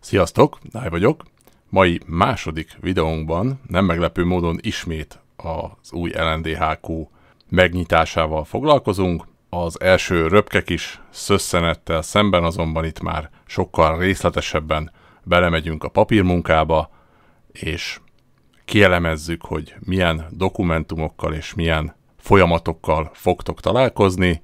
Sziasztok, Dáj vagyok. Mai második videónkban nem meglepő módon ismét az új LNDHQ megnyitásával foglalkozunk. Az első röpke kis szösszenettel szemben azonban itt már sokkal részletesebben belemegyünk a papírmunkába, és kielemezzük, hogy milyen dokumentumokkal és milyen folyamatokkal fogtok találkozni,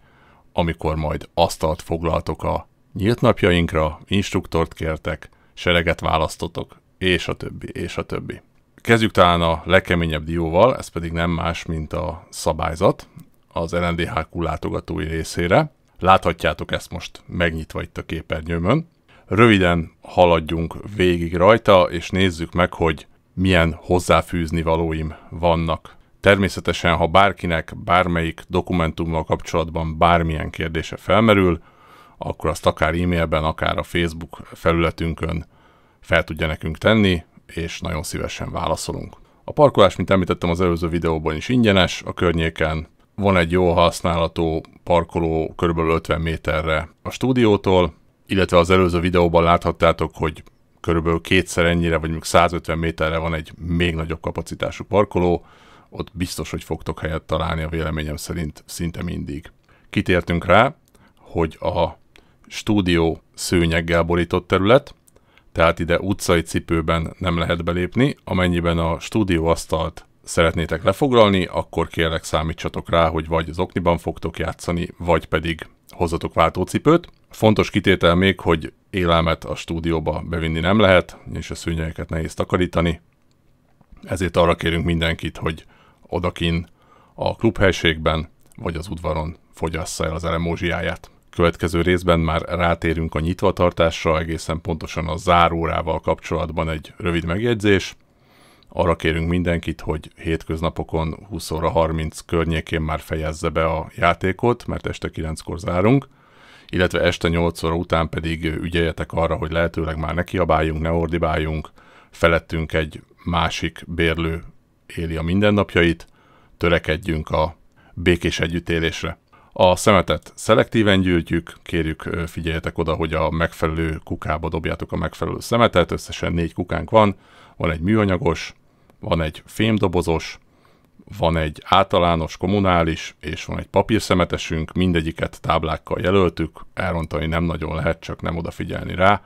amikor majd asztalt foglaltok a nyílt napjainkra, instruktort kértek, sereget választotok, és a többi, és a többi. Kezdjük talán a legkeményebb dióval, ez pedig nem más, mint a szabályzat az LNDHQ látogatói részére. Láthatjátok ezt most megnyitva itt a képernyőmön. Röviden haladjunk végig rajta, és nézzük meg, hogy milyen hozzáfűzni valóim vannak. Természetesen, ha bárkinek bármelyik dokumentummal kapcsolatban bármilyen kérdése felmerül, akkor azt akár e-mailben, akár a Facebook felületünkön fel tudja nekünk tenni, és nagyon szívesen válaszolunk. A parkolás, mint említettem az előző videóban is ingyenes a környéken, van egy jó használható parkoló kb. 50 méterre a stúdiótól, illetve az előző videóban láthattátok, hogy körülbelül kétszer ennyire, vagy mondjuk 150 méterre van egy még nagyobb kapacitású parkoló, ott biztos, hogy fogtok helyet találni a véleményem szerint szinte mindig. Kitértünk rá, hogy a stúdió szőnyeggel borított terület, tehát ide utcai cipőben nem lehet belépni, amennyiben a stúdióasztalt szeretnétek lefoglalni, akkor kérlek számítsatok rá, hogy vagy az okniban fogtok játszani, vagy pedig hozzatok váltócipőt. Fontos kitétel még, hogy élelmet a stúdióba bevinni nem lehet, és a szőnyegeket nehéz takarítani, ezért arra kérünk mindenkit, hogy odakin a klubhelységben vagy az udvaron fogyassza el az elemózsiáját következő részben már rátérünk a nyitvatartásra, egészen pontosan a zárórával kapcsolatban egy rövid megjegyzés. Arra kérünk mindenkit, hogy hétköznapokon 20 óra 30 környékén már fejezze be a játékot, mert este 9-kor zárunk, illetve este 8 óra után pedig ügyeljetek arra, hogy lehetőleg már ne kiabáljunk, ne ordibáljunk, felettünk egy másik bérlő éli a mindennapjait, törekedjünk a békés együttélésre. A szemetet szelektíven gyűjtjük, kérjük figyeljetek oda, hogy a megfelelő kukába dobjátok a megfelelő szemetet, összesen négy kukánk van, van egy műanyagos, van egy fémdobozos, van egy általános kommunális, és van egy papírszemetesünk, mindegyiket táblákkal jelöltük, elrontani nem nagyon lehet, csak nem odafigyelni rá.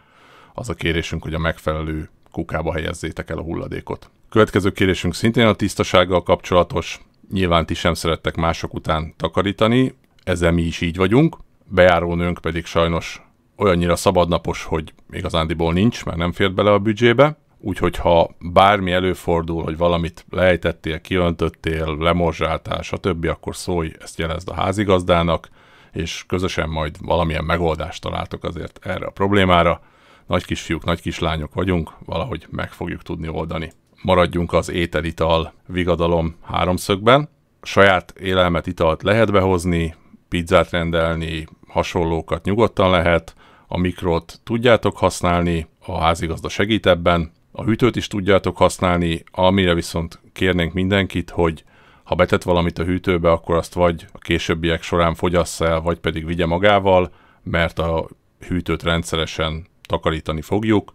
Az a kérésünk, hogy a megfelelő kukába helyezzétek el a hulladékot. Következő kérésünk szintén a tisztasággal kapcsolatos, nyilván ti sem szerettek mások után takarítani, ezzel mi is így vagyunk. Bejárónőnk pedig sajnos olyannyira szabadnapos, hogy igazándiból nincs, mert nem fér bele a büdzsébe. Úgyhogy ha bármi előfordul, hogy valamit lejtettél, kiöntöttél, lemorzsáltál, stb., akkor szólj, ezt jelezd a házigazdának, és közösen majd valamilyen megoldást találtok azért erre a problémára. Nagy kisfiúk, nagy kislányok vagyunk, valahogy meg fogjuk tudni oldani. Maradjunk az ételital vigadalom háromszögben. Saját élelmet, italt lehet behozni, pizzát rendelni, hasonlókat nyugodtan lehet, a mikrot tudjátok használni, a házigazda segít ebben, a hűtőt is tudjátok használni, amire viszont kérnénk mindenkit, hogy ha betett valamit a hűtőbe, akkor azt vagy a későbbiek során fogyassz el, vagy pedig vigye magával, mert a hűtőt rendszeresen takarítani fogjuk,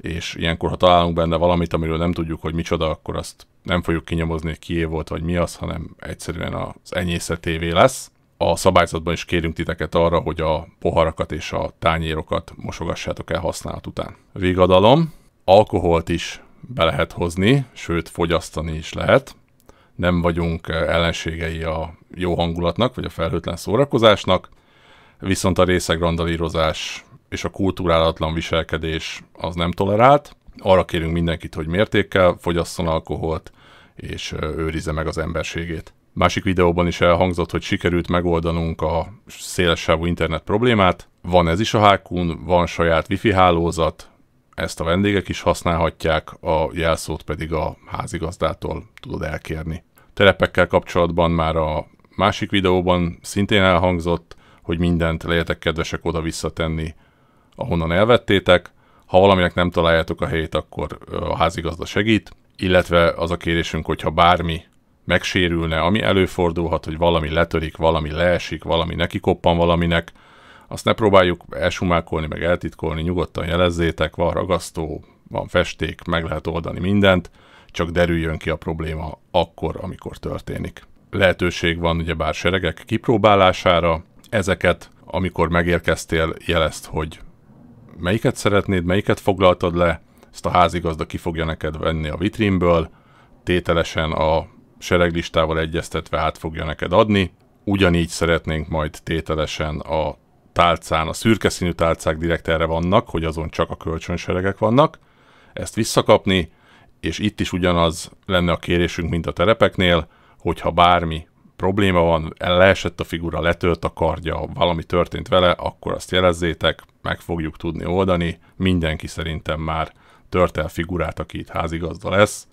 és ilyenkor, ha találunk benne valamit, amiről nem tudjuk, hogy micsoda, akkor azt nem fogjuk kinyomozni, kié volt, vagy mi az, hanem egyszerűen az enyészetévé lesz a szabályzatban is kérünk titeket arra, hogy a poharakat és a tányérokat mosogassátok el használat után. Vigadalom, alkoholt is be lehet hozni, sőt fogyasztani is lehet. Nem vagyunk ellenségei a jó hangulatnak, vagy a felhőtlen szórakozásnak, viszont a részeg és a kultúrálatlan viselkedés az nem tolerált. Arra kérünk mindenkit, hogy mértékkel fogyasszon alkoholt, és őrizze meg az emberségét. Másik videóban is elhangzott, hogy sikerült megoldanunk a szélessávú internet problémát. Van ez is a hákún, van saját wifi hálózat, ezt a vendégek is használhatják, a jelszót pedig a házigazdától tudod elkérni. Telepekkel kapcsolatban már a másik videóban szintén elhangzott, hogy mindent legyetek kedvesek oda visszatenni, ahonnan elvettétek. Ha valaminek nem találjátok a helyét, akkor a házigazda segít, illetve az a kérésünk, hogyha bármi megsérülne, ami előfordulhat, hogy valami letörik, valami leesik, valami neki koppan valaminek, azt ne próbáljuk elsumákolni, meg eltitkolni, nyugodtan jelezzétek, van ragasztó, van festék, meg lehet oldani mindent, csak derüljön ki a probléma akkor, amikor történik. Lehetőség van ugyebár seregek kipróbálására, ezeket, amikor megérkeztél, jelezd, hogy melyiket szeretnéd, melyiket foglaltad le, ezt a házigazda ki fogja neked venni a vitrínből, tételesen a sereglistával egyeztetve át fogja neked adni. Ugyanígy szeretnénk majd tételesen a tálcán, a szürke színű tálcák direkt erre vannak, hogy azon csak a kölcsönseregek vannak, ezt visszakapni, és itt is ugyanaz lenne a kérésünk, mint a terepeknél, hogyha bármi probléma van, leesett a figura, letölt a kardja, valami történt vele, akkor azt jelezzétek, meg fogjuk tudni oldani. Mindenki szerintem már tört el figurát, aki itt házigazda lesz,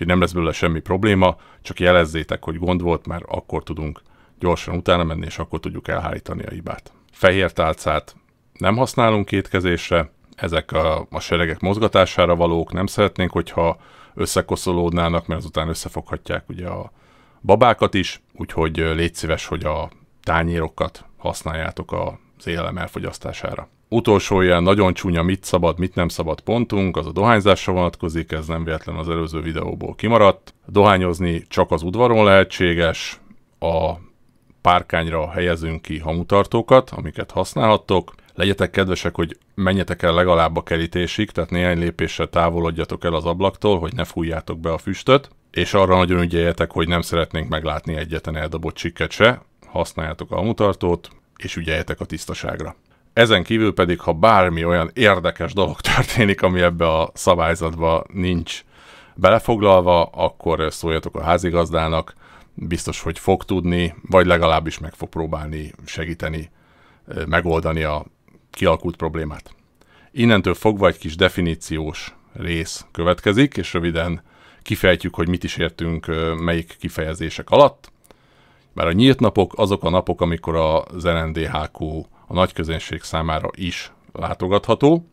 úgyhogy nem lesz belőle semmi probléma, csak jelezzétek, hogy gond volt, mert akkor tudunk gyorsan utána menni, és akkor tudjuk elhárítani a hibát. Fehér tálcát nem használunk kétkezésre, ezek a, a seregek mozgatására valók, nem szeretnénk, hogyha összekoszolódnának, mert azután összefoghatják ugye a babákat is, úgyhogy légy szíves, hogy a tányérokat használjátok a az élelem elfogyasztására. Utolsó ilyen nagyon csúnya mit szabad, mit nem szabad pontunk, az a dohányzásra vonatkozik, ez nem véletlen az előző videóból kimaradt. Dohányozni csak az udvaron lehetséges, a párkányra helyezünk ki hamutartókat, amiket használhattok. Legyetek kedvesek, hogy menjetek el legalább a kerítésig, tehát néhány lépéssel távolodjatok el az ablaktól, hogy ne fújjátok be a füstöt, és arra nagyon ügyeljetek, hogy nem szeretnénk meglátni egyetlen eldobott csikket se, használjátok a hamutartót, és ügyeljetek a tisztaságra. Ezen kívül pedig, ha bármi olyan érdekes dolog történik, ami ebbe a szabályzatba nincs belefoglalva, akkor szóljatok a házigazdának, biztos, hogy fog tudni, vagy legalábbis meg fog próbálni segíteni, megoldani a kialakult problémát. Innentől fogva egy kis definíciós rész következik, és röviden kifejtjük, hogy mit is értünk melyik kifejezések alatt, mert a nyílt napok azok a napok, amikor az NNDHQ a nagy közönség számára is látogatható.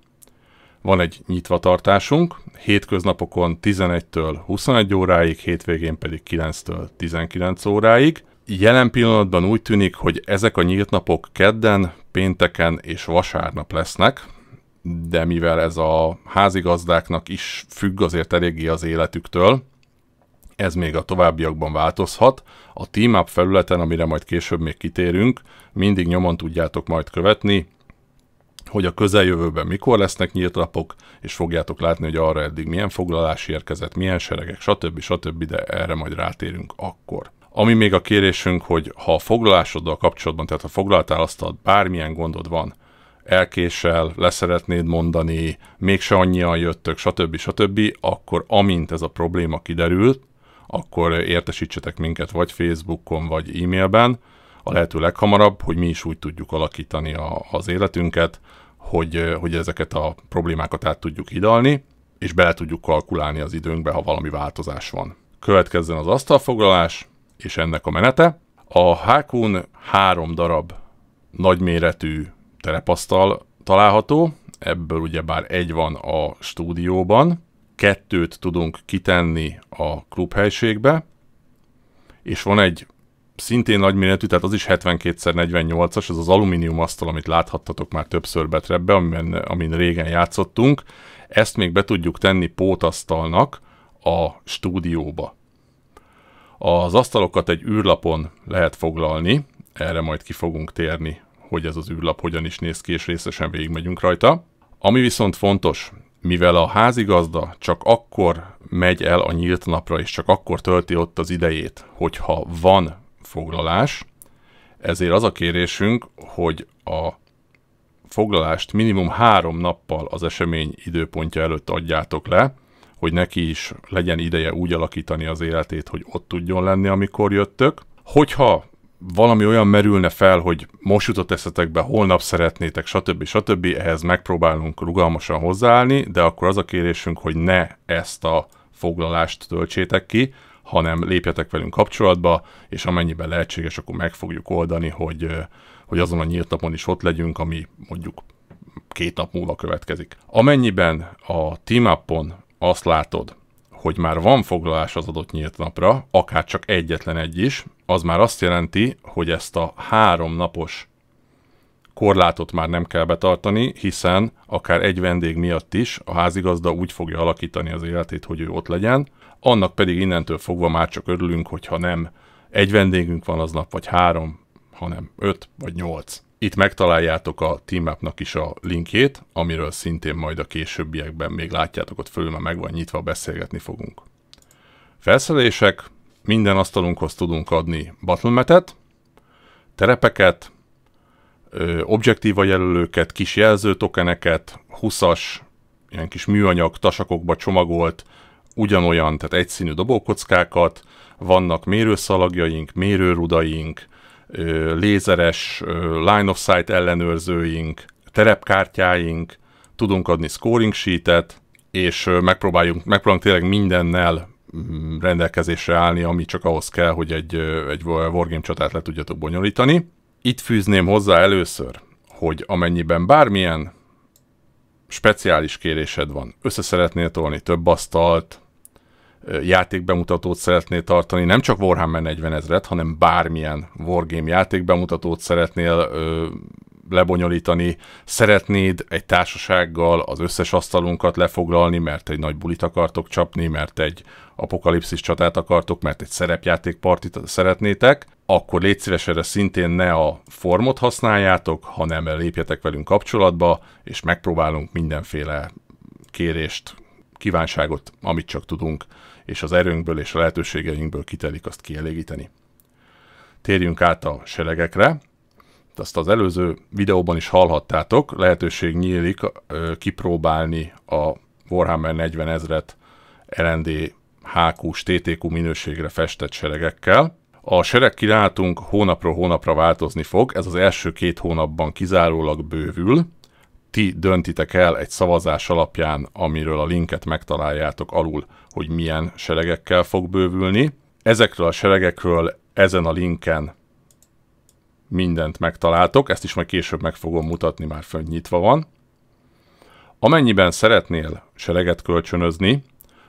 Van egy nyitva tartásunk, hétköznapokon 11-től 21 óráig, hétvégén pedig 9-től 19 óráig. Jelen pillanatban úgy tűnik, hogy ezek a nyílt napok kedden, pénteken és vasárnap lesznek, de mivel ez a házigazdáknak is függ azért eléggé az életüktől, ez még a továbbiakban változhat. A Up felületen, amire majd később még kitérünk, mindig nyomon tudjátok majd követni, hogy a közeljövőben mikor lesznek nyílt lapok, és fogjátok látni, hogy arra eddig milyen foglalás érkezett, milyen seregek, stb. stb. de erre majd rátérünk akkor. Ami még a kérésünk, hogy ha a foglalásoddal kapcsolatban, tehát ha foglaltál asztalt, bármilyen gondod van, elkésel, leszeretnéd mondani, mégse annyian jöttök, stb. stb., akkor amint ez a probléma kiderült, akkor értesítsetek minket vagy Facebookon, vagy e-mailben, a lehető leghamarabb, hogy mi is úgy tudjuk alakítani a, az életünket, hogy, hogy ezeket a problémákat át tudjuk idalni, és bele tudjuk kalkulálni az időnkbe, ha valami változás van. Következzen az asztalfoglalás, és ennek a menete. A hákún három darab nagyméretű terepasztal található, ebből ugyebár egy van a stúdióban, kettőt tudunk kitenni a klubhelységbe, és van egy szintén nagy méretű, tehát az is 72x48-as, ez az alumínium asztal, amit láthattatok már többször betrebbe, amin, amin régen játszottunk, ezt még be tudjuk tenni pótasztalnak a stúdióba. Az asztalokat egy űrlapon lehet foglalni, erre majd ki fogunk térni, hogy ez az űrlap hogyan is néz ki, és részesen végigmegyünk rajta. Ami viszont fontos, mivel a házigazda csak akkor megy el a nyílt napra, és csak akkor tölti ott az idejét, hogyha van foglalás, ezért az a kérésünk, hogy a foglalást minimum három nappal az esemény időpontja előtt adjátok le, hogy neki is legyen ideje úgy alakítani az életét, hogy ott tudjon lenni, amikor jöttök. Hogyha valami olyan merülne fel, hogy most jutott eszetekbe, holnap szeretnétek, stb. stb. Ehhez megpróbálunk rugalmasan hozzáállni, de akkor az a kérésünk, hogy ne ezt a foglalást töltsétek ki, hanem lépjetek velünk kapcsolatba, és amennyiben lehetséges, akkor meg fogjuk oldani, hogy, hogy azon a nyílt napon is ott legyünk, ami mondjuk két nap múlva következik. Amennyiben a team azt látod, hogy már van foglalás az adott nyílt napra, akár csak egyetlen egy is, az már azt jelenti, hogy ezt a három napos korlátot már nem kell betartani, hiszen akár egy vendég miatt is a házigazda úgy fogja alakítani az életét, hogy ő ott legyen, annak pedig innentől fogva már csak örülünk, hogyha nem egy vendégünk van aznap, vagy három, hanem öt vagy nyolc. Itt megtaláljátok a teamupnak is a linkjét, amiről szintén majd a későbbiekben még látjátok, ott fölül mert meg van nyitva, beszélgetni fogunk. Felszerelések, minden asztalunkhoz tudunk adni battlemetet, terepeket, objektíva jelölőket, kis jelző tokeneket, 20-as, ilyen kis műanyag tasakokba csomagolt, ugyanolyan, tehát egyszínű dobókockákat, vannak mérőszalagjaink, mérőrudaink, lézeres line of sight ellenőrzőink, terepkártyáink, tudunk adni scoring sheetet, és megpróbáljuk, megpróbálunk tényleg mindennel Mm, rendelkezésre állni, ami csak ahhoz kell, hogy egy, egy wargame csatát le tudjatok bonyolítani. Itt fűzném hozzá először, hogy amennyiben bármilyen speciális kérésed van, össze szeretnél tolni több asztalt, játékbemutatót szeretnél tartani, nem csak Warhammer 40 ezret, hanem bármilyen Wargame játékbemutatót szeretnél lebonyolítani, szeretnéd egy társasággal az összes asztalunkat lefoglalni, mert egy nagy bulit akartok csapni, mert egy apokalipszis csatát akartok, mert egy szerepjátékpartit szeretnétek, akkor légy szíves erre szintén ne a formot használjátok, hanem lépjetek velünk kapcsolatba, és megpróbálunk mindenféle kérést, kívánságot, amit csak tudunk, és az erőnkből és a lehetőségeinkből kitelik azt kielégíteni. Térjünk át a seregekre azt az előző videóban is hallhattátok, lehetőség nyílik kipróbálni a Warhammer 40 ezret LND hq TTQ minőségre festett seregekkel. A sereg kilátunk hónapról hónapra változni fog, ez az első két hónapban kizárólag bővül. Ti döntitek el egy szavazás alapján, amiről a linket megtaláljátok alul, hogy milyen seregekkel fog bővülni. Ezekről a seregekről ezen a linken mindent megtaláltok, ezt is majd később meg fogom mutatni, már fönt nyitva van. Amennyiben szeretnél sereget kölcsönözni,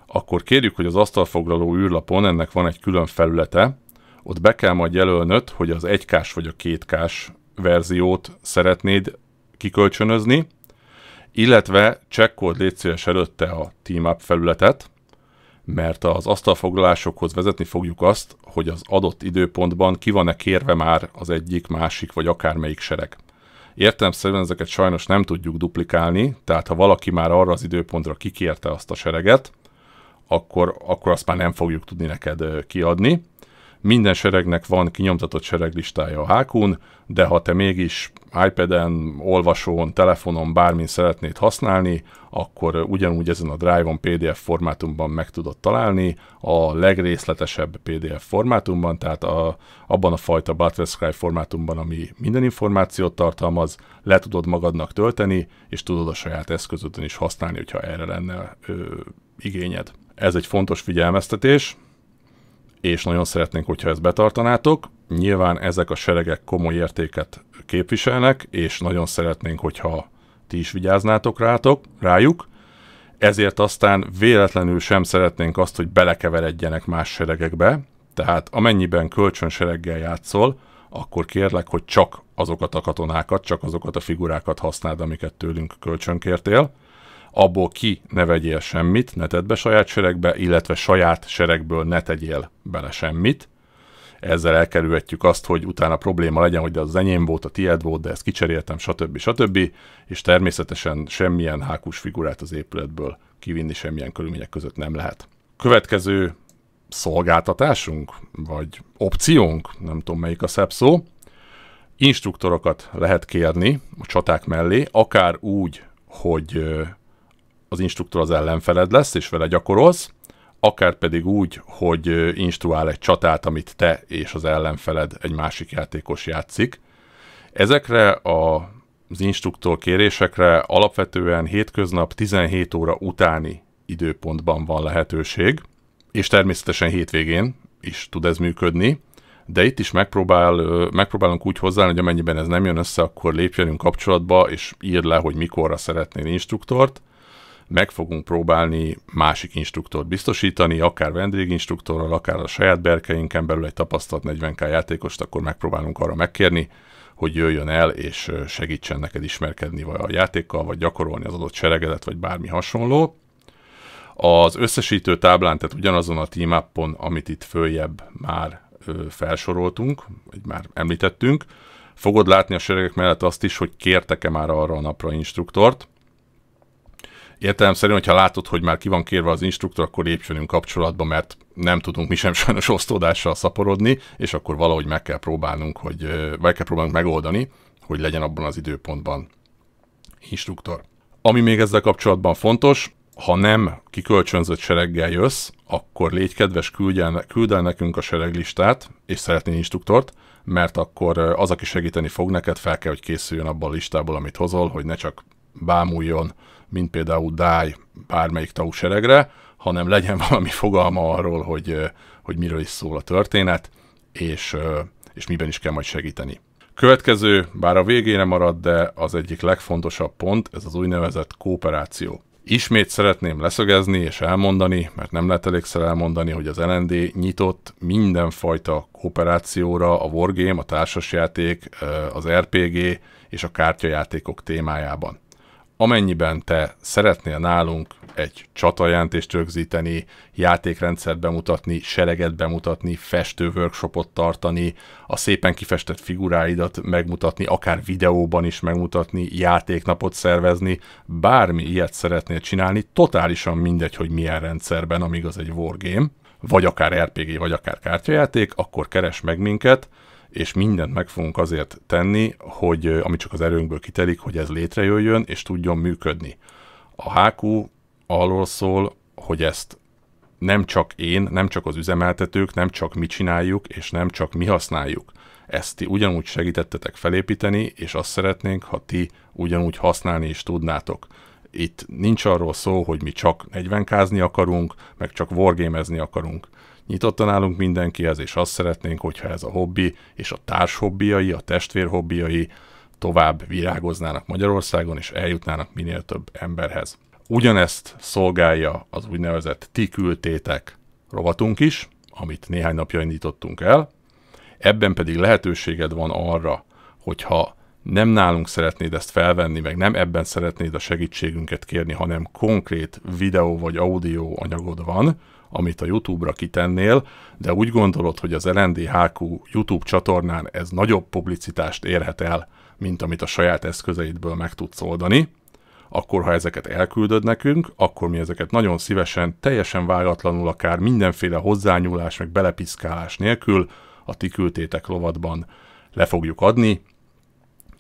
akkor kérjük, hogy az asztalfoglaló űrlapon ennek van egy külön felülete, ott be kell majd jelölnöd, hogy az egykás vagy a kétkás verziót szeretnéd kikölcsönözni, illetve csekkold légy előtte a team up felületet, mert az asztalfoglalásokhoz vezetni fogjuk azt, hogy az adott időpontban ki van-e kérve már az egyik, másik vagy akármelyik sereg. Értelemszerűen ezeket sajnos nem tudjuk duplikálni, tehát ha valaki már arra az időpontra kikérte azt a sereget, akkor, akkor azt már nem fogjuk tudni neked kiadni, minden seregnek van kinyomtatott sereglistája a hq de ha te mégis iPad-en, olvasón, telefonon, bármin szeretnéd használni, akkor ugyanúgy ezen a Drive-on PDF formátumban meg tudod találni, a legrészletesebb PDF formátumban, tehát a, abban a fajta Buttersky formátumban, ami minden információt tartalmaz, le tudod magadnak tölteni, és tudod a saját eszközödön is használni, hogyha erre lenne ö, igényed. Ez egy fontos figyelmeztetés, és nagyon szeretnénk, hogyha ezt betartanátok. Nyilván ezek a seregek komoly értéket képviselnek, és nagyon szeretnénk, hogyha ti is vigyáznátok rátok, rájuk, ezért aztán véletlenül sem szeretnénk azt, hogy belekeveredjenek más seregekbe, tehát amennyiben kölcsönsereggel játszol, akkor kérlek, hogy csak azokat a katonákat, csak azokat a figurákat használd, amiket tőlünk kölcsönkértél, abból ki ne vegyél semmit, ne tedd be saját seregbe, illetve saját seregből ne tegyél bele semmit. Ezzel elkerülhetjük azt, hogy utána probléma legyen, hogy az enyém volt, a tiéd volt, de ezt kicseréltem, stb. stb. És természetesen semmilyen hákus figurát az épületből kivinni semmilyen körülmények között nem lehet. Következő szolgáltatásunk, vagy opciónk, nem tudom melyik a szebb szó, instruktorokat lehet kérni a csaták mellé, akár úgy, hogy az instruktor az ellenfeled lesz, és vele gyakorolsz, akár pedig úgy, hogy instruál egy csatát, amit te és az ellenfeled egy másik játékos játszik. Ezekre a az instruktor kérésekre alapvetően hétköznap 17 óra utáni időpontban van lehetőség, és természetesen hétvégén is tud ez működni, de itt is megpróbál, megpróbálunk úgy hozzáállni, hogy amennyiben ez nem jön össze, akkor lépjenünk kapcsolatba, és írd le, hogy mikorra szeretnél instruktort, meg fogunk próbálni másik instruktort biztosítani, akár vendéginstruktorral, akár a saját berkeinken belül egy tapasztalt 40k játékost, akkor megpróbálunk arra megkérni, hogy jöjjön el és segítsen neked ismerkedni vagy a játékkal, vagy gyakorolni az adott seregedet, vagy bármi hasonló. Az összesítő táblán, tehát ugyanazon a team amit itt följebb már felsoroltunk, vagy már említettünk, fogod látni a seregek mellett azt is, hogy kértek-e már arra a napra instruktort, szerint, hogyha látod, hogy már ki van kérve az instruktor, akkor lépj kapcsolatba, mert nem tudunk mi sem sajnos osztódással szaporodni, és akkor valahogy meg kell próbálnunk, hogy, meg kell próbálnunk megoldani, hogy legyen abban az időpontban instruktor. Ami még ezzel kapcsolatban fontos, ha nem kikölcsönzött sereggel jössz, akkor légy kedves, küldj el, küld el nekünk a sereglistát, és szeretnél instruktort, mert akkor az, aki segíteni fog neked, fel kell, hogy készüljön abban a listából, amit hozol, hogy ne csak bámuljon mint például dáj bármelyik seregre, hanem legyen valami fogalma arról, hogy, hogy miről is szól a történet, és, és miben is kell majd segíteni. Következő, bár a végére marad, de az egyik legfontosabb pont, ez az úgynevezett kooperáció. Ismét szeretném leszögezni és elmondani, mert nem lehet elégszer elmondani, hogy az LND nyitott mindenfajta kooperációra a Wargame, a társasjáték, az RPG és a kártyajátékok témájában amennyiben te szeretnél nálunk egy csatajelentést rögzíteni, játékrendszert bemutatni, sereget bemutatni, festő workshopot tartani, a szépen kifestett figuráidat megmutatni, akár videóban is megmutatni, játéknapot szervezni, bármi ilyet szeretnél csinálni, totálisan mindegy, hogy milyen rendszerben, amíg az egy wargame, vagy akár RPG, vagy akár kártyajáték, akkor keres meg minket, és mindent meg fogunk azért tenni, hogy ami csak az erőnkből kitelik, hogy ez létrejöjjön, és tudjon működni. A HQ arról szól, hogy ezt nem csak én, nem csak az üzemeltetők, nem csak mi csináljuk, és nem csak mi használjuk. Ezt ti ugyanúgy segítettetek felépíteni, és azt szeretnénk, ha ti ugyanúgy használni is tudnátok. Itt nincs arról szó, hogy mi csak 40 kázni akarunk, meg csak wargamezni akarunk. Nyitottan állunk mindenkihez, és azt szeretnénk, hogyha ez a hobbi és a társ hobbiai, a testvér hobbiai tovább virágoznának Magyarországon, és eljutnának minél több emberhez. Ugyanezt szolgálja az úgynevezett ti küldtétek rovatunk is, amit néhány napja indítottunk el. Ebben pedig lehetőséged van arra, hogyha nem nálunk szeretnéd ezt felvenni, meg nem ebben szeretnéd a segítségünket kérni, hanem konkrét videó vagy audio anyagod van, amit a YouTube-ra kitennél, de úgy gondolod, hogy az LNDHQ YouTube csatornán ez nagyobb publicitást érhet el, mint amit a saját eszközeidből meg tudsz oldani, akkor ha ezeket elküldöd nekünk, akkor mi ezeket nagyon szívesen, teljesen vágatlanul, akár mindenféle hozzányúlás, meg belepiszkálás nélkül a ti küldtétek lovatban le fogjuk adni,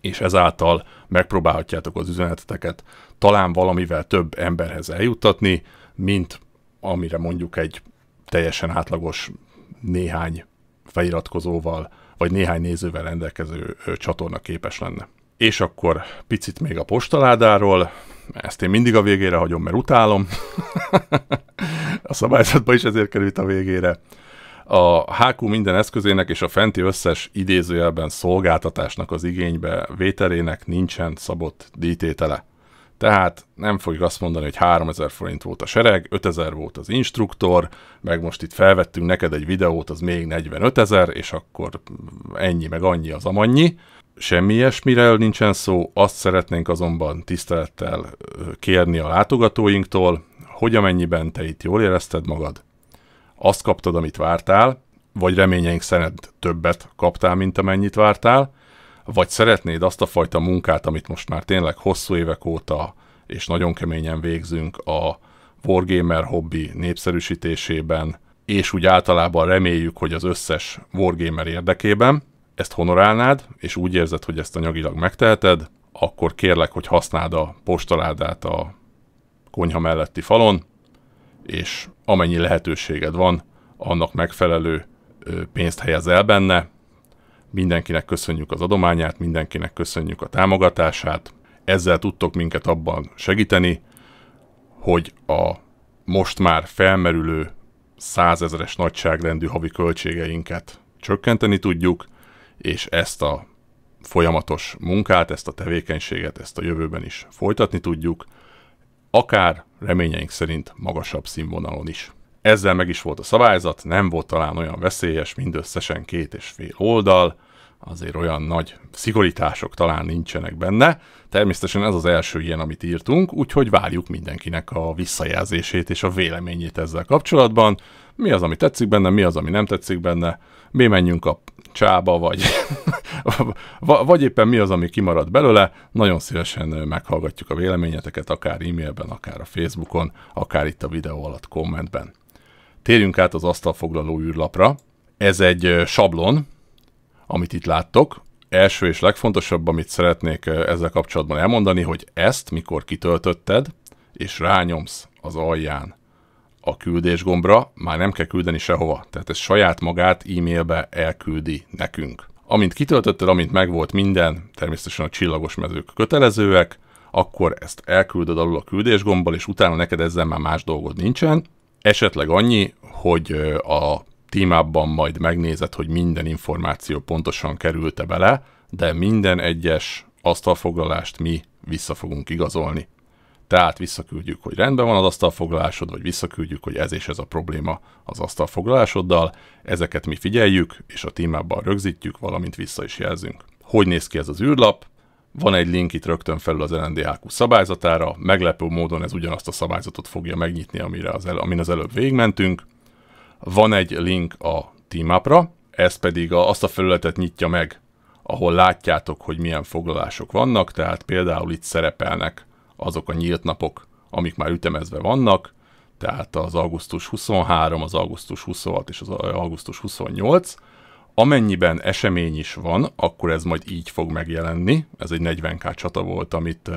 és ezáltal megpróbálhatjátok az üzeneteteket talán valamivel több emberhez eljuttatni, mint amire mondjuk egy teljesen átlagos néhány feliratkozóval, vagy néhány nézővel rendelkező csatorna képes lenne. És akkor picit még a postaládáról, ezt én mindig a végére hagyom, mert utálom. a szabályzatban is ezért került a végére. A HQ minden eszközének és a fenti összes idézőjelben szolgáltatásnak az igénybe vételének nincsen szabott díjtétele. Tehát nem fogjuk azt mondani, hogy 3000 forint volt a sereg, 5000 volt az instruktor, meg most itt felvettünk neked egy videót, az még 45 ezer, és akkor ennyi, meg annyi az amannyi. Semmi ilyesmiről nincsen szó, azt szeretnénk azonban tisztelettel kérni a látogatóinktól, hogy amennyiben te itt jól érezted magad, azt kaptad, amit vártál, vagy reményeink szerint többet kaptál, mint amennyit vártál, vagy szeretnéd azt a fajta munkát, amit most már tényleg hosszú évek óta és nagyon keményen végzünk a Wargamer hobbi népszerűsítésében, és úgy általában reméljük, hogy az összes Wargamer érdekében, ezt honorálnád, és úgy érzed, hogy ezt anyagilag megteheted, akkor kérlek, hogy használd a postaládát a konyha melletti falon, és amennyi lehetőséged van, annak megfelelő pénzt helyez el benne, Mindenkinek köszönjük az adományát, mindenkinek köszönjük a támogatását. Ezzel tudtok minket abban segíteni, hogy a most már felmerülő százezeres nagyságrendű havi költségeinket csökkenteni tudjuk, és ezt a folyamatos munkát, ezt a tevékenységet, ezt a jövőben is folytatni tudjuk, akár reményeink szerint magasabb színvonalon is. Ezzel meg is volt a szabályzat, nem volt talán olyan veszélyes, mindösszesen két és fél oldal, azért olyan nagy szigorítások talán nincsenek benne. Természetesen ez az első ilyen, amit írtunk, úgyhogy várjuk mindenkinek a visszajelzését és a véleményét ezzel kapcsolatban. Mi az, ami tetszik benne, mi az, ami nem tetszik benne, mi menjünk a csába, vagy, vagy éppen mi az, ami kimarad belőle. Nagyon szívesen meghallgatjuk a véleményeteket, akár e-mailben, akár a Facebookon, akár itt a videó alatt kommentben. Térjünk át az asztalfoglaló űrlapra. Ez egy sablon, amit itt láttok. Első és legfontosabb, amit szeretnék ezzel kapcsolatban elmondani, hogy ezt, mikor kitöltötted, és rányomsz az alján a küldés gombra, már nem kell küldeni sehova. Tehát ez saját magát e-mailbe elküldi nekünk. Amint kitöltötted, amint megvolt minden, természetesen a csillagos mezők kötelezőek, akkor ezt elküldöd alul a gombbal és utána neked ezzel már más dolgod nincsen, Esetleg annyi, hogy a témában majd megnézed, hogy minden információ pontosan került-e bele, de minden egyes asztalfoglalást mi vissza fogunk igazolni. Tehát visszaküldjük, hogy rendben van az asztalfoglalásod, vagy visszaküldjük, hogy ez és ez a probléma az asztalfoglalásoddal. Ezeket mi figyeljük, és a témában rögzítjük, valamint vissza is jelzünk. Hogy néz ki ez az űrlap? Van egy link itt rögtön felül az LNDHQ szabályzatára, meglepő módon ez ugyanazt a szabályzatot fogja megnyitni, amire az el, amin az előbb végmentünk. Van egy link a TeamUp-ra, ez pedig a, azt a felületet nyitja meg, ahol látjátok, hogy milyen foglalások vannak, tehát például itt szerepelnek azok a nyílt napok, amik már ütemezve vannak, tehát az augusztus 23, az augusztus 26 és az augusztus 28, amennyiben esemény is van, akkor ez majd így fog megjelenni. Ez egy 40k csata volt, amit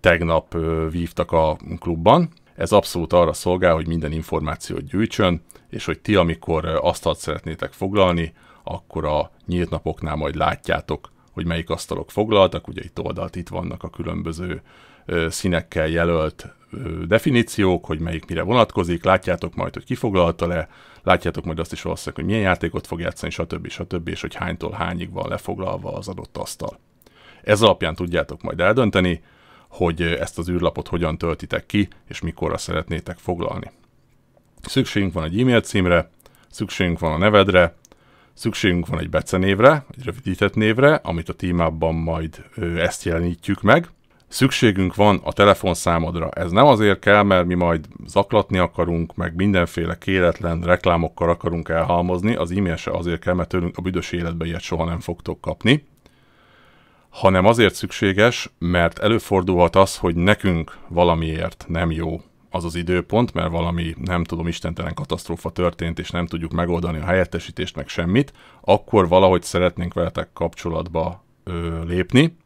tegnap vívtak a klubban. Ez abszolút arra szolgál, hogy minden információt gyűjtsön, és hogy ti, amikor asztalt szeretnétek foglalni, akkor a nyílt napoknál majd látjátok, hogy melyik asztalok foglaltak, ugye itt oldalt itt vannak a különböző színekkel jelölt definíciók, hogy melyik mire vonatkozik, látjátok majd, hogy ki foglalta le, látjátok majd azt is valószínűleg, hogy milyen játékot fog játszani, stb. stb. és hogy hánytól hányig van lefoglalva az adott asztal. Ez alapján tudjátok majd eldönteni, hogy ezt az űrlapot hogyan töltitek ki, és mikorra szeretnétek foglalni. Szükségünk van egy e-mail címre, szükségünk van a nevedre, szükségünk van egy becenévre, egy rövidített névre, amit a témában majd ezt jelenítjük meg, szükségünk van a telefonszámodra. Ez nem azért kell, mert mi majd zaklatni akarunk, meg mindenféle kéretlen reklámokkal akarunk elhalmozni, az e-mail se azért kell, mert tőlünk a büdös életben ilyet soha nem fogtok kapni, hanem azért szükséges, mert előfordulhat az, hogy nekünk valamiért nem jó az az időpont, mert valami, nem tudom, istentelen katasztrófa történt, és nem tudjuk megoldani a helyettesítést, meg semmit, akkor valahogy szeretnénk veletek kapcsolatba ö, lépni,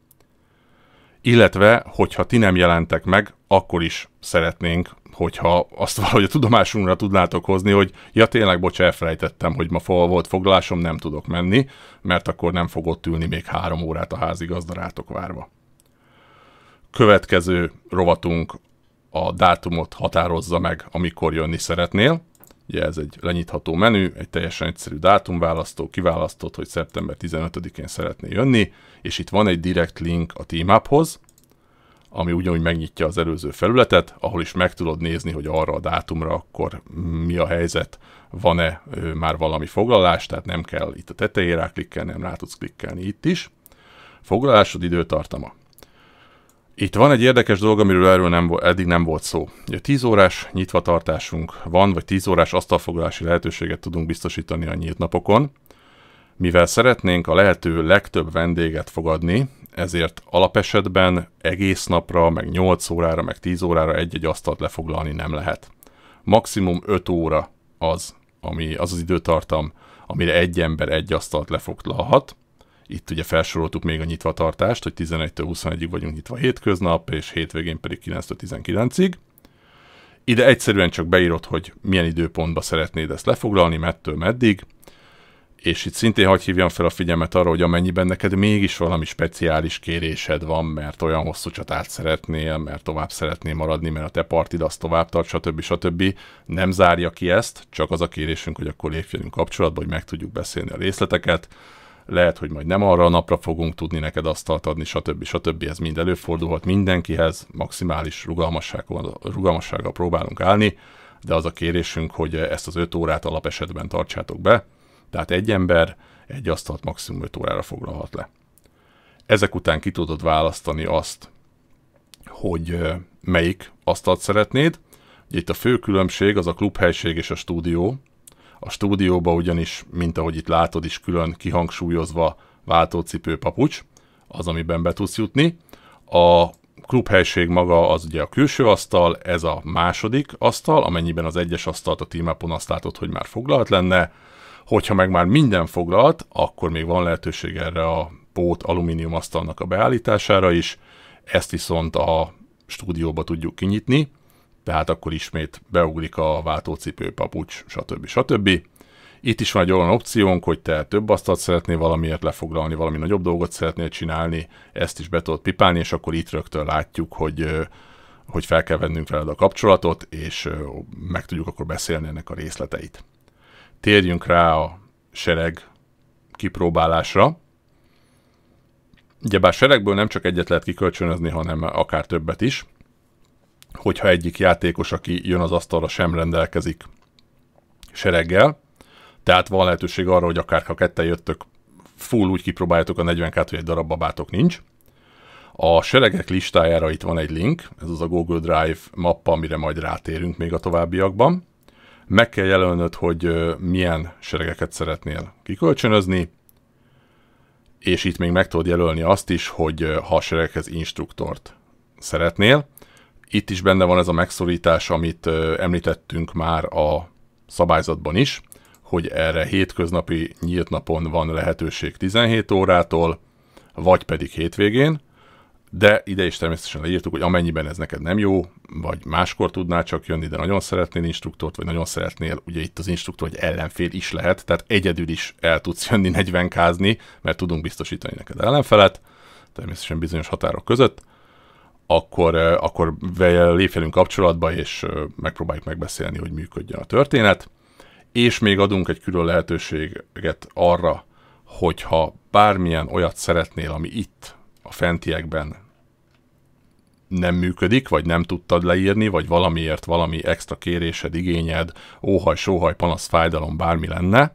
illetve hogyha ti nem jelentek meg, akkor is szeretnénk, hogyha azt valahogy a tudomásunkra tudnátok hozni, hogy ja tényleg, bocs, elfelejtettem, hogy ma volt foglalásom, nem tudok menni, mert akkor nem fog ott ülni még három órát a házigazdarátok várva. Következő rovatunk a dátumot határozza meg, amikor jönni szeretnél, Ugye ez egy lenyitható menü, egy teljesen egyszerű dátumválasztó, kiválasztott, hogy szeptember 15-én szeretné jönni, és itt van egy direct link a TeamUp-hoz, ami ugyanúgy megnyitja az előző felületet, ahol is meg tudod nézni, hogy arra a dátumra akkor mi a helyzet, van-e már valami foglalás, tehát nem kell itt a tetejére klikkelni, nem rá tudsz klikkelni itt is. Foglalásod időtartama itt van egy érdekes dolog, amiről erről nem, eddig nem volt szó. A 10 órás nyitvatartásunk van, vagy 10 órás asztalfoglalási lehetőséget tudunk biztosítani a nyílt napokon. Mivel szeretnénk a lehető legtöbb vendéget fogadni, ezért alapesetben egész napra, meg 8 órára, meg 10 órára egy-egy asztalt lefoglalni nem lehet. Maximum 5 óra az, ami, az az időtartam, amire egy ember egy asztalt lefoglalhat, itt ugye felsoroltuk még a nyitvatartást, hogy 11-től 21-ig vagyunk nyitva hétköznap, és hétvégén pedig 9-től 19-ig. Ide egyszerűen csak beírod, hogy milyen időpontba szeretnéd ezt lefoglalni, mettől meddig, és itt szintén hagyj hívjam fel a figyelmet arra, hogy amennyiben neked mégis valami speciális kérésed van, mert olyan hosszú csatát szeretnél, mert tovább szeretnél maradni, mert a te partid azt tovább tart, stb. stb. Nem zárja ki ezt, csak az a kérésünk, hogy akkor lépjünk kapcsolatba, hogy meg tudjuk beszélni a részleteket lehet, hogy majd nem arra a napra fogunk tudni neked asztalt adni, stb. stb. Ez mind előfordulhat mindenkihez, maximális rugalmassággal, rugalmassággal próbálunk állni, de az a kérésünk, hogy ezt az 5 órát alapesetben tartsátok be, tehát egy ember egy asztalt maximum 5 órára foglalhat le. Ezek után ki tudod választani azt, hogy melyik asztalt szeretnéd. Itt a fő különbség az a klubhelység és a stúdió, a stúdióba ugyanis, mint ahogy itt látod is külön kihangsúlyozva váltócipő papucs, az, amiben be tudsz jutni. A klubhelység maga az ugye a külső asztal, ez a második asztal, amennyiben az egyes asztalt a tímápon azt látod, hogy már foglalt lenne. Hogyha meg már minden foglalt, akkor még van lehetőség erre a pót alumínium asztalnak a beállítására is, ezt viszont a stúdióba tudjuk kinyitni, tehát akkor ismét beugrik a váltócipő, papucs, stb. stb. Itt is van egy olyan opciónk, hogy te több asztalt szeretnél valamiért lefoglalni, valami nagyobb dolgot szeretnél csinálni, ezt is be tudod pipálni, és akkor itt rögtön látjuk, hogy, hogy fel kell vennünk veled a kapcsolatot, és meg tudjuk akkor beszélni ennek a részleteit. Térjünk rá a sereg kipróbálásra. Ugyebár seregből nem csak egyet lehet kikölcsönözni, hanem akár többet is – hogyha egyik játékos, aki jön az asztalra, sem rendelkezik sereggel, tehát van lehetőség arra, hogy akár ha kette jöttök, full úgy kipróbáljátok a 40k-t, hogy egy darab babátok nincs. A seregek listájára itt van egy link, ez az a Google Drive mappa, amire majd rátérünk még a továbbiakban. Meg kell jelölnöd, hogy milyen seregeket szeretnél kikölcsönözni, és itt még meg tudod jelölni azt is, hogy ha a sereghez instruktort szeretnél, itt is benne van ez a megszorítás, amit említettünk már a szabályzatban is, hogy erre hétköznapi nyílt napon van lehetőség 17 órától, vagy pedig hétvégén, de ide is természetesen leírtuk, hogy amennyiben ez neked nem jó, vagy máskor tudnál csak jönni, de nagyon szeretnél instruktort, vagy nagyon szeretnél, ugye itt az instruktor egy ellenfél is lehet, tehát egyedül is el tudsz jönni 40 kázni, mert tudunk biztosítani neked ellenfelet, természetesen bizonyos határok között, akkor, eh, akkor vele lépjelünk kapcsolatba, és eh, megpróbáljuk megbeszélni, hogy működjön a történet. És még adunk egy külön lehetőséget arra, hogyha bármilyen olyat szeretnél, ami itt a fentiekben nem működik, vagy nem tudtad leírni, vagy valamiért valami extra kérésed, igényed, óhaj, sóhaj, panasz, fájdalom, bármi lenne,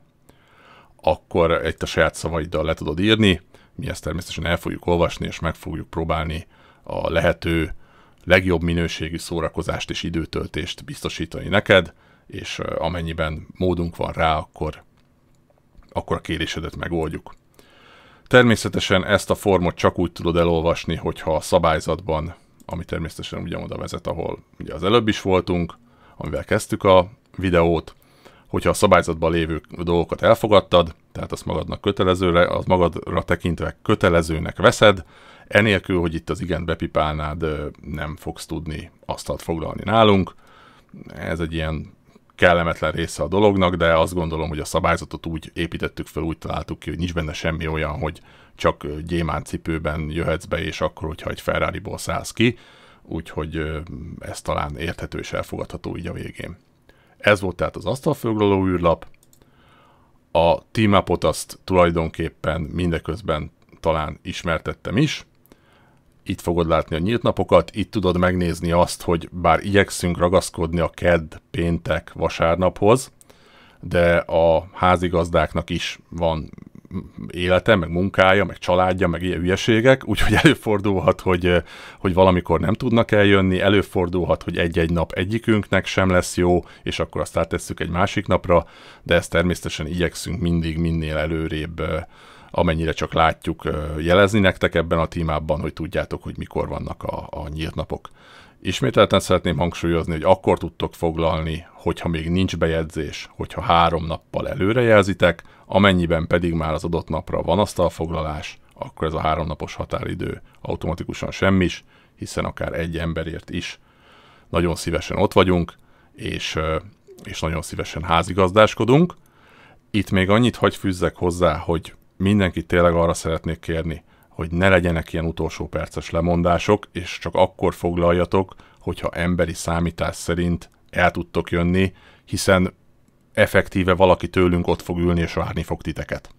akkor egy a saját szavaiddal le tudod írni, mi ezt természetesen el fogjuk olvasni, és meg fogjuk próbálni a lehető legjobb minőségű szórakozást és időtöltést biztosítani neked, és amennyiben módunk van rá, akkor, akkor a kérésedet megoldjuk. Természetesen ezt a formot csak úgy tudod elolvasni, hogyha a szabályzatban, ami természetesen ugyanoda vezet, ahol ugye az előbb is voltunk, amivel kezdtük a videót, hogyha a szabályzatban lévő dolgokat elfogadtad, tehát azt magadnak kötelezőre, az magadra tekintve kötelezőnek veszed, Enélkül, hogy itt az igen bepipálnád, nem fogsz tudni asztalt foglalni nálunk. Ez egy ilyen kellemetlen része a dolognak, de azt gondolom, hogy a szabályzatot úgy építettük fel, úgy találtuk ki, hogy nincs benne semmi olyan, hogy csak cipőben jöhetsz be, és akkor, hogyha egy Ferrari-ból szállsz ki, úgyhogy ez talán érthető és elfogadható így a végén. Ez volt tehát az asztalfoglaló űrlap. A team azt tulajdonképpen mindeközben talán ismertettem is itt fogod látni a nyílt napokat, itt tudod megnézni azt, hogy bár igyekszünk ragaszkodni a KED péntek vasárnaphoz, de a házigazdáknak is van élete, meg munkája, meg családja, meg ilyen hülyeségek, úgyhogy előfordulhat, hogy, hogy valamikor nem tudnak eljönni, előfordulhat, hogy egy-egy nap egyikünknek sem lesz jó, és akkor azt áttesszük egy másik napra, de ezt természetesen igyekszünk mindig minél előrébb amennyire csak látjuk jelezni nektek ebben a témában, hogy tudjátok, hogy mikor vannak a, a nyílt napok. Ismételten szeretném hangsúlyozni, hogy akkor tudtok foglalni, hogyha még nincs bejegyzés, hogyha három nappal előre jelzitek, amennyiben pedig már az adott napra van asztalfoglalás, akkor ez a háromnapos határidő automatikusan semmis, hiszen akár egy emberért is nagyon szívesen ott vagyunk, és, és nagyon szívesen házigazdáskodunk. Itt még annyit hagy fűzzek hozzá, hogy mindenkit tényleg arra szeretnék kérni, hogy ne legyenek ilyen utolsó perces lemondások, és csak akkor foglaljatok, hogyha emberi számítás szerint el tudtok jönni, hiszen effektíve valaki tőlünk ott fog ülni és várni fog titeket.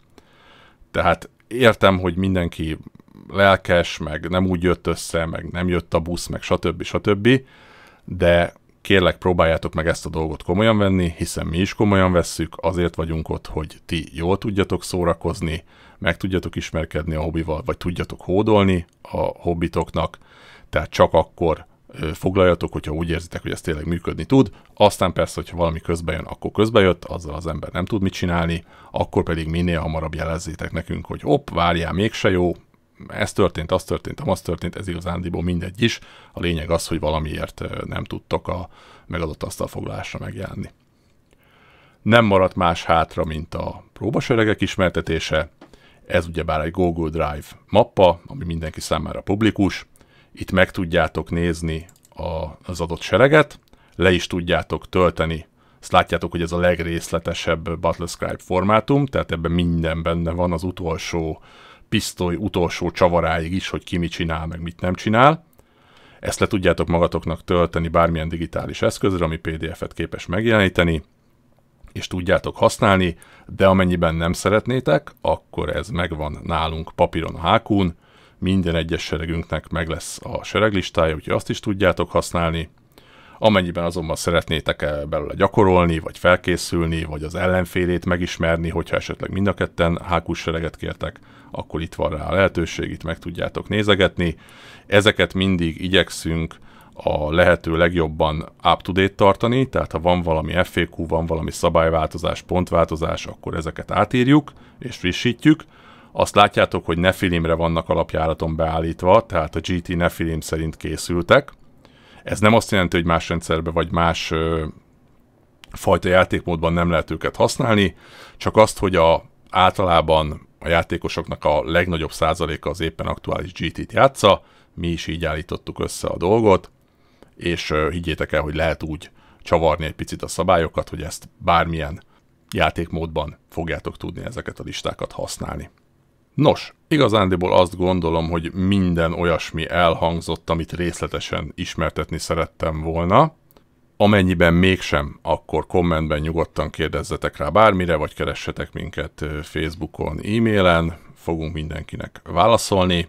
Tehát értem, hogy mindenki lelkes, meg nem úgy jött össze, meg nem jött a busz, meg stb. stb. De Kérlek, próbáljátok meg ezt a dolgot komolyan venni, hiszen mi is komolyan vesszük, azért vagyunk ott, hogy ti jól tudjatok szórakozni, meg tudjatok ismerkedni a hobbival, vagy tudjatok hódolni a hobbitoknak, tehát csak akkor foglaljatok, hogyha úgy érzitek, hogy ez tényleg működni tud. Aztán persze, hogyha valami közbe jön, akkor közbe jött, azzal az ember nem tud mit csinálni, akkor pedig minél hamarabb jelezzétek nekünk, hogy hopp, várjál, mégse jó, ez történt, az történt, az történt, ez igazándiból mindegy is. A lényeg az, hogy valamiért nem tudtok a megadott asztalfoglalásra megjelenni. Nem maradt más hátra, mint a próbasöregek ismertetése. Ez ugyebár egy Google Drive mappa, ami mindenki számára publikus. Itt meg tudjátok nézni a, az adott sereget, le is tudjátok tölteni Ezt látjátok, hogy ez a legrészletesebb Battlescribe formátum, tehát ebben minden benne van, az utolsó pisztoly utolsó csavaráig is, hogy ki mit csinál, meg mit nem csinál. Ezt le tudjátok magatoknak tölteni bármilyen digitális eszközre, ami PDF-et képes megjeleníteni, és tudjátok használni, de amennyiben nem szeretnétek, akkor ez megvan nálunk papíron a hákún, minden egyes seregünknek meg lesz a sereglistája, úgyhogy azt is tudjátok használni. Amennyiben azonban szeretnétek -e belőle gyakorolni, vagy felkészülni, vagy az ellenfélét megismerni, hogyha esetleg mind a ketten hákus sereget kértek, akkor itt van rá a lehetőség, itt meg tudjátok nézegetni. Ezeket mindig igyekszünk a lehető legjobban up-to-date tartani, tehát ha van valami FAQ, van valami szabályváltozás, pontváltozás, akkor ezeket átírjuk és frissítjük. Azt látjátok, hogy nefilimre vannak alapjáraton beállítva, tehát a GT nefilim szerint készültek. Ez nem azt jelenti, hogy más rendszerbe vagy más ö, fajta játékmódban nem lehet őket használni, csak azt, hogy a általában a játékosoknak a legnagyobb százaléka az éppen aktuális GT-t játsza, mi is így állítottuk össze a dolgot, és higgyétek el, hogy lehet úgy csavarni egy picit a szabályokat, hogy ezt bármilyen játékmódban fogjátok tudni ezeket a listákat használni. Nos, igazándiból azt gondolom, hogy minden olyasmi elhangzott, amit részletesen ismertetni szerettem volna. Amennyiben mégsem, akkor kommentben nyugodtan kérdezzetek rá bármire, vagy keressetek minket Facebookon, e-mailen, fogunk mindenkinek válaszolni.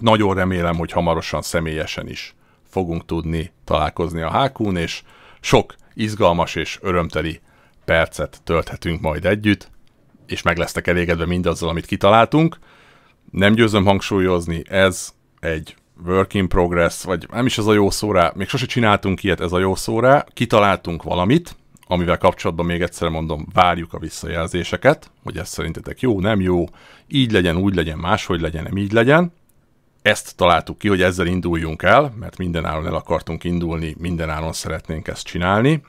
Nagyon remélem, hogy hamarosan személyesen is fogunk tudni találkozni a hákún, és sok izgalmas és örömteli percet tölthetünk majd együtt, és meg lesztek elégedve mindazzal, amit kitaláltunk. Nem győzöm hangsúlyozni, ez egy work in progress, vagy nem is ez a jó szóra, még sose csináltunk ilyet, ez a jó szóra, kitaláltunk valamit, amivel kapcsolatban még egyszer mondom, várjuk a visszajelzéseket, hogy ez szerintetek jó, nem jó, így legyen, úgy legyen, máshogy legyen, nem így legyen. Ezt találtuk ki, hogy ezzel induljunk el, mert mindenáron el akartunk indulni, mindenáron szeretnénk ezt csinálni,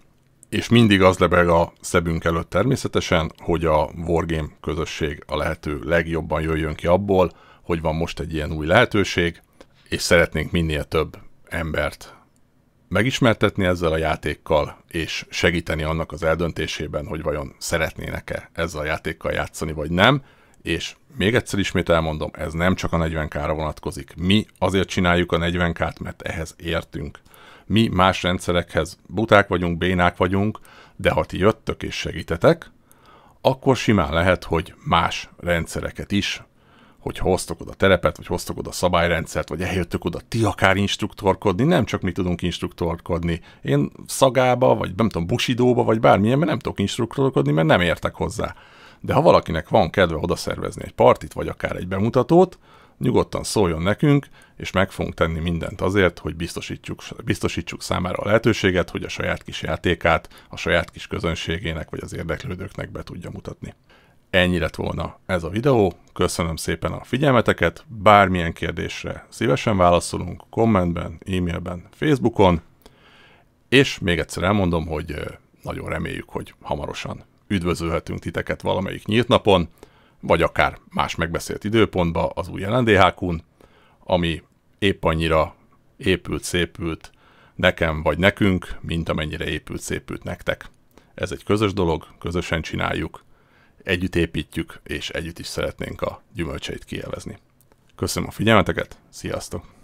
és mindig az lebeg a szebünk előtt természetesen, hogy a Wargame közösség a lehető legjobban jöjjön ki abból, hogy van most egy ilyen új lehetőség, és szeretnénk minél több embert megismertetni ezzel a játékkal, és segíteni annak az eldöntésében, hogy vajon szeretnének-e ezzel a játékkal játszani, vagy nem. És még egyszer ismét elmondom, ez nem csak a 40K-ra vonatkozik. Mi azért csináljuk a 40K-t, mert ehhez értünk. Mi más rendszerekhez buták vagyunk, bénák vagyunk, de ha ti jöttök és segítetek, akkor simán lehet, hogy más rendszereket is hogy hoztok oda terepet, vagy hoztok oda szabályrendszert, vagy eljöttök oda ti akár instruktorkodni, nem csak mi tudunk instruktorkodni. Én szagába, vagy nem tudom, busidóba, vagy bármilyen, mert nem tudok instruktorkodni, mert nem értek hozzá. De ha valakinek van kedve oda szervezni egy partit, vagy akár egy bemutatót, nyugodtan szóljon nekünk, és meg fogunk tenni mindent azért, hogy biztosítsuk, biztosítsuk számára a lehetőséget, hogy a saját kis játékát a saját kis közönségének vagy az érdeklődőknek be tudja mutatni. Ennyi lett volna ez a videó, köszönöm szépen a figyelmeteket, bármilyen kérdésre szívesen válaszolunk, kommentben, e-mailben, Facebookon, és még egyszer elmondom, hogy nagyon reméljük, hogy hamarosan üdvözölhetünk titeket valamelyik nyílt napon, vagy akár más megbeszélt időpontba az új LNDHQ-n, ami épp annyira épült, szépült nekem vagy nekünk, mint amennyire épült, szépült nektek. Ez egy közös dolog, közösen csináljuk, együtt építjük, és együtt is szeretnénk a gyümölcseit kielvezni. Köszönöm a figyelmeteket, sziasztok!